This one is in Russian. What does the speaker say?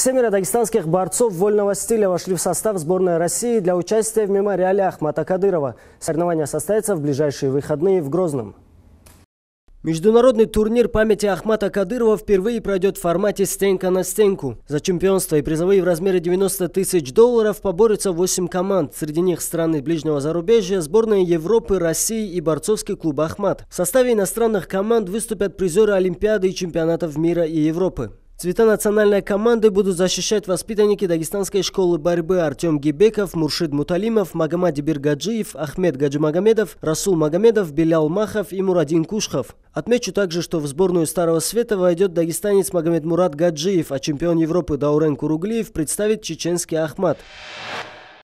Семеро дагестанских борцов вольного стиля вошли в состав сборной России для участия в мемориале Ахмата Кадырова. Соревнования состоятся в ближайшие выходные в Грозном. Международный турнир памяти Ахмата Кадырова впервые пройдет в формате стенка на стенку. За чемпионство и призовые в размере 90 тысяч долларов поборются 8 команд. Среди них страны ближнего зарубежья, сборные Европы, России и борцовский клуб «Ахмат». В составе иностранных команд выступят призеры Олимпиады и чемпионатов мира и Европы. Цвета национальной команды будут защищать воспитанники Дагестанской школы борьбы Артем Гибеков, Муршид Муталимов, Магомади Биргаджиев, Ахмед Гаджимагомедов, Расул Магомедов, Белял Махов и Мурадин Кушхов. Отмечу также, что в сборную Старого Света войдет дагестанец Магомед Мурат Гаджиев, а чемпион Европы Даурен Куруглиев представит чеченский Ахмат.